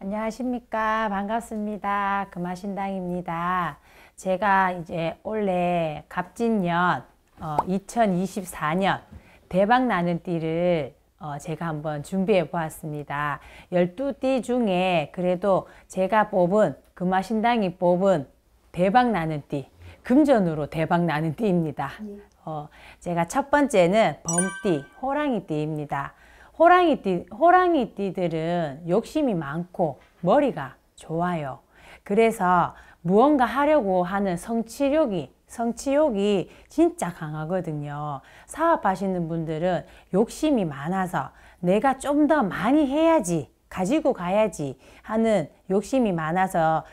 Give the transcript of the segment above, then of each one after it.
안녕하십니까 반갑습니다 금화신당입니다 제가 이제 올해 갑진년 어, 2024년 대박 나는 띠를 어, 제가 한번 준비해 보았습니다 12띠 중에 그래도 제가 뽑은 금화신당이 뽑은 대박 나는 띠 금전으로 대박 나는 띠입니다 예. 어, 제가 첫 번째는 범띠 호랑이 띠입니다 호랑이띠, 호랑이띠들은 욕심이 많고 머리가 좋아요. 그래서 무언가 하려고 하는 성취력이 성취욕이 진짜 강하거든요. 사업하시는 분들은 욕심이 많아서 내가 좀 더 많이 해야지 가지고 가야지 하는 욕심이 많아서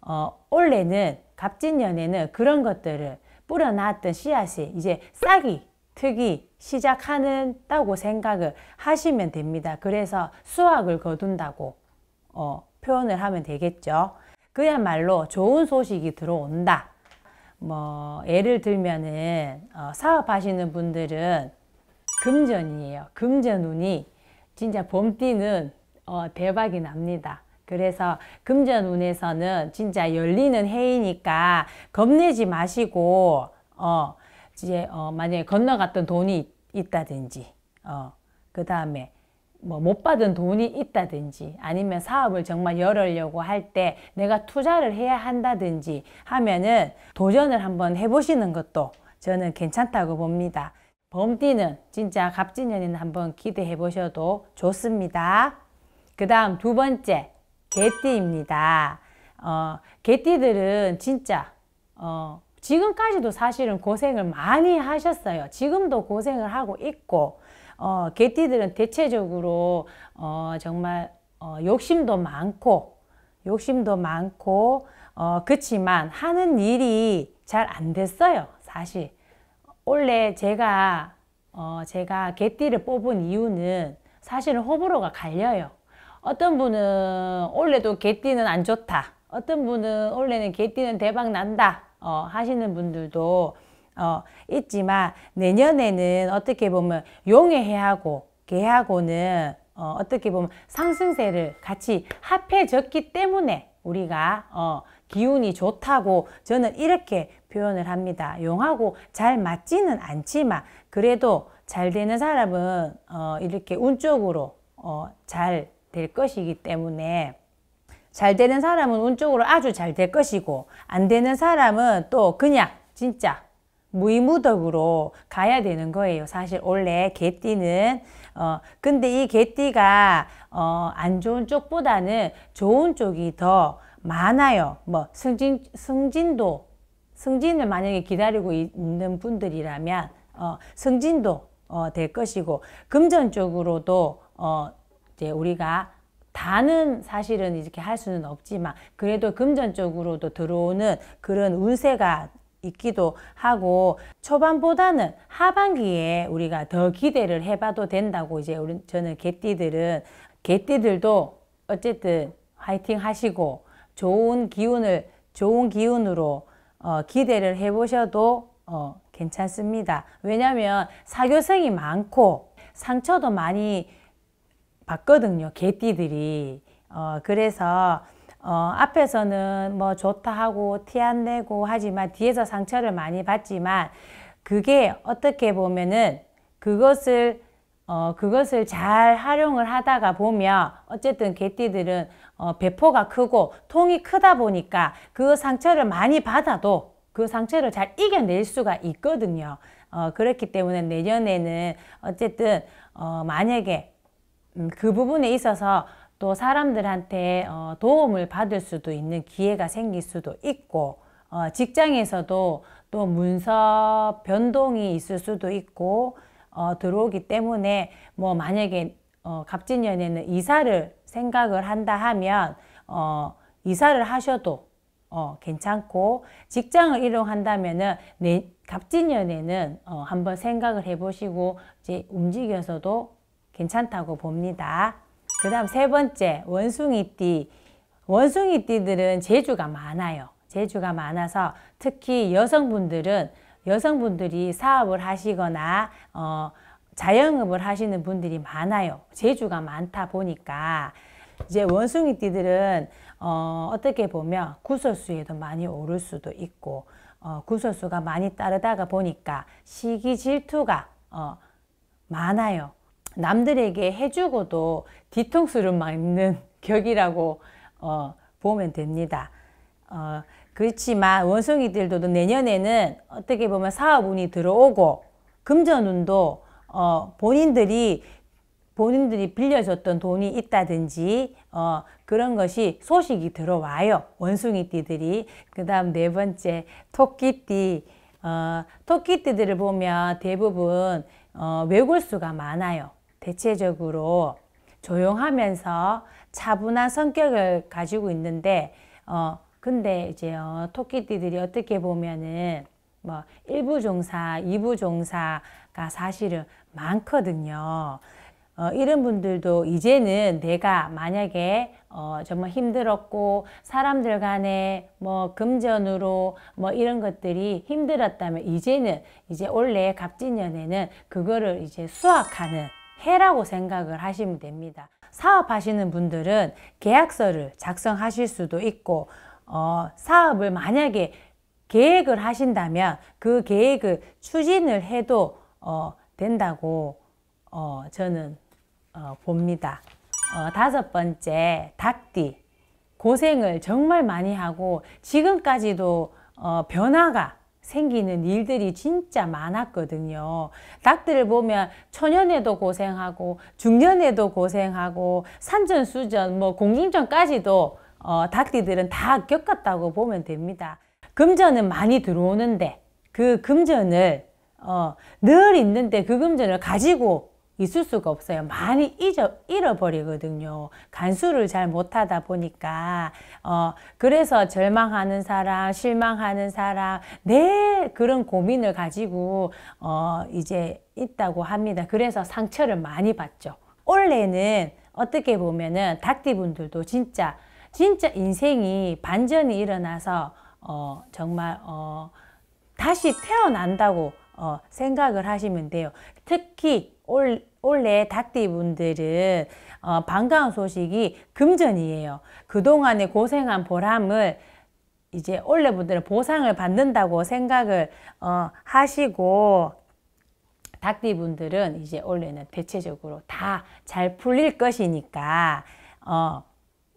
어, 올해는 갑진년에는 그런 것들을 뿌려놨던 씨앗이 이제 싹이 특이 시작하는다고 생각을 하시면 됩니다. 그래서 수확을 거둔다고 어, 표현을 하면 되겠죠. 그야말로 좋은 소식이 들어온다. 뭐 예를 들면은 어, 사업하시는 분들은 금전이에요. 금전운이 진짜 봄띠는 어, 대박이 납니다. 그래서 금전운에서는 진짜 열리는 해이니까 겁내지 마시고 어, 이제 어, 만약에 건너갔던 돈이 있다든지 어, 그 다음에 뭐못 받은 돈이 있다든지 아니면 사업을 정말 열으려고 할 때 내가 투자를 해야 한다든지 하면은 도전을 한번 해보시는 것도 저는 괜찮다고 봅니다. 범띠는 진짜 갑진년에는 한번 기대해 보셔도 좋습니다. 그 다음 두 번째 개띠입니다. 어, 개띠들은 진짜 어, 지금까지도 사실은 고생을 많이 하셨어요. 지금도 고생을 하고 있고 어, 개띠들은 대체적으로 어, 정말 어, 욕심도 많고 욕심도 많고 어, 그치만 하는 일이 잘 안 됐어요. 사실 원래 제가 어, 제가 개띠를 뽑은 이유는 사실은 호불호가 갈려요. 어떤 분은 원래도 개띠는 안 좋다. 어떤 분은 원래는 개띠는 대박 난다. 어, 하시는 분들도 어, 있지만 내년에는 어떻게 보면 용의 해하고 개하고는 어, 어떻게 보면 상승세를 같이 합해졌기 때문에 우리가 어, 기운이 좋다고 저는 이렇게 표현을 합니다. 용하고 잘 맞지는 않지만 그래도 잘 되는 사람은 어, 이렇게 운쪽으로 어, 잘 될 것이기 때문에 잘 되는 사람은 운쪽으로 아주 잘 될 것이고 안 되는 사람은 또 그냥 진짜 무의무덕으로 가야 되는 거예요. 사실 원래 개띠는 어 근데 이 개띠가 어 안 좋은 쪽보다는 좋은 쪽이 더 많아요. 뭐 승진 승진도 승진을 만약에 기다리고 있는 분들이라면 어 승진도 어 될 것이고 금전적으로도 어 이제 우리가 다는 사실은 이렇게 할 수는 없지만 그래도 금전적으로도 들어오는 그런 운세가 있기도 하고 초반보다는 하반기에 우리가 더 기대를 해봐도 된다고 이제 우리 저는 개띠들은 개띠들도 어쨌든 화이팅 하시고 좋은 기운을 좋은 기운으로 어, 기대를 해보셔도 어, 괜찮습니다. 왜냐하면 사교성이 많고 상처도 많이 봤거든요. 개띠들이. 어, 그래서 어, 앞에서는 뭐 좋다 하고 티 안 내고 하지만 뒤에서 상처를 많이 받지만 그게 어떻게 보면은 그것을 어, 그것을 잘 활용을 하다가 보면 어쨌든 개띠들은 어, 배포가 크고 통이 크다 보니까 그 상처를 많이 받아도 그 상처를 잘 이겨낼 수가 있거든요. 어, 그렇기 때문에 내년에는 어쨌든 어, 만약에 음, 그 부분에 있어서 또 사람들한테 어, 도움을 받을 수도 있는 기회가 생길 수도 있고 어, 직장에서도 또 문서 변동이 있을 수도 있고 어, 들어오기 때문에 뭐 만약에 어, 갑진년에는 이사를 생각을 한다 하면 어, 이사를 하셔도 어, 괜찮고 직장을 이동한다면은 갑진년에는 어, 한번 생각을 해보시고 이제 움직여서도 괜찮다고 봅니다. 그 다음 세 번째 원숭이띠 원숭이띠들은 재주가 많아요. 재주가 많아서 특히 여성분들은 여성분들이 사업을 하시거나 어, 자영업을 하시는 분들이 많아요. 재주가 많다 보니까 이제 원숭이띠들은 어, 어떻게 보면 구설수에도 많이 오를 수도 있고 어, 구설수가 많이 따르다가 보니까 시기 질투가 어, 많아요. 남들에게 해주고도 뒤통수를 맞는 격이라고 어, 보면 됩니다. 어, 그렇지만 원숭이들도 내년에는 어떻게 보면 사업운이 들어오고 금전운도 어, 본인들이 본인들이 빌려줬던 돈이 있다든지 어, 그런 것이 소식이 들어와요. 원숭이띠들이. 그 다음 네 번째 토끼띠. 어, 토끼띠들을 보면 대부분 어, 외골수가 많아요. 대체적으로 조용하면서 차분한 성격을 가지고 있는데 어 근데 이제 어, 토끼띠들이 어떻게 보면은 뭐 1부 종사, 2부 종사가 사실은 많거든요. 어, 이런 분들도 이제는 내가 만약에 어, 정말 힘들었고 사람들 간에 뭐 금전으로 뭐 이런 것들이 힘들었다면 이제는 이제 원래 갑진년에는 그거를 이제 수확하는 해라고 생각을 하시면 됩니다. 사업하시는 분들은 계약서를 작성하실 수도 있고 어, 사업을 만약에 계획을 하신다면 그 계획을 추진을 해도 어, 된다고 어, 저는 어, 봅니다. 어, 다섯 번째 닭띠 고생을 정말 많이 하고 지금까지도 어, 변화가 생기는 일들이 진짜 많았거든요. 닭들을 보면 초년에도 고생하고 중년에도 고생하고 산전수전 뭐 공중전까지도 어, 닭띠들은 다 겪었다고 보면 됩니다. 금전은 많이 들어오는데 그 금전을 어, 늘 있는데 그 금전을 가지고 있을 수가 없어요. 많이 잊어, 잃어버리거든요. 간수를 잘 못하다 보니까 어, 그래서 절망하는 사람, 실망하는 사람 내 네, 그런 고민을 가지고 어, 이제 있다고 합니다. 그래서 상처를 많이 받죠. 원래는 어떻게 보면은 닭띠분들도 진짜 진짜 인생이 반전이 일어나서 어, 정말 어, 다시 태어난다고 어, 생각을 하시면 돼요. 특히 올, 원래 닭띠분들은 어, 반가운 소식이 금전이에요. 그동안에 고생한 보람을 이제 올해 분들은 보상을 받는다고 생각을 어, 하시고 닭띠분들은 이제 올해는 대체적으로 다 잘 풀릴 것이니까 어,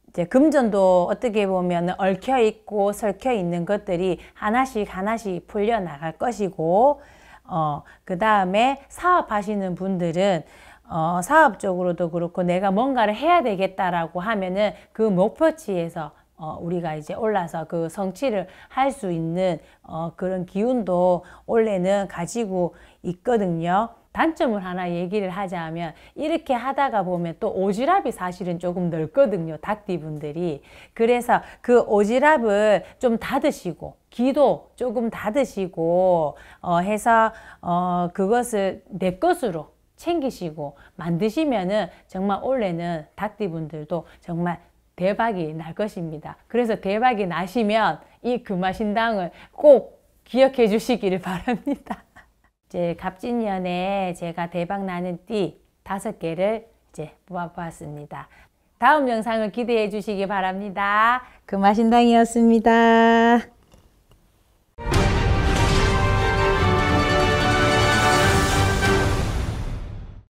이제 금전도 어떻게 보면 얽혀 있고 설켜 있는 것들이 하나씩 하나씩 풀려 나갈 것이고 어, 그 다음에 사업하시는 분들은 어, 사업적으로도 그렇고 내가 뭔가를 해야 되겠다라고 하면은 그 목표치에서 어, 우리가 이제 올라서 그 성취를 할 수 있는 어, 그런 기운도 원래는 가지고 있거든요. 단점을 하나 얘기를 하자면 이렇게 하다가 보면 또 오지랖이 사실은 조금 넓거든요. 닭띠분들이. 그래서 그 오지랖을 좀 닫으시고 기도 조금 닫으시고 어 해서 어 그것을 내 것으로 챙기시고 만드시면은 정말 올해는 닭띠분들도 정말 대박이 날 것입니다. 그래서 대박이 나시면 이 금화신당을 꼭 기억해 주시기를 바랍니다. 이제 갑진년에 제가 대박 나는 띠 다섯 개를 이제 뽑아보았습니다. 다음 영상을 기대해 주시기 바랍니다. 금화신당이었습니다.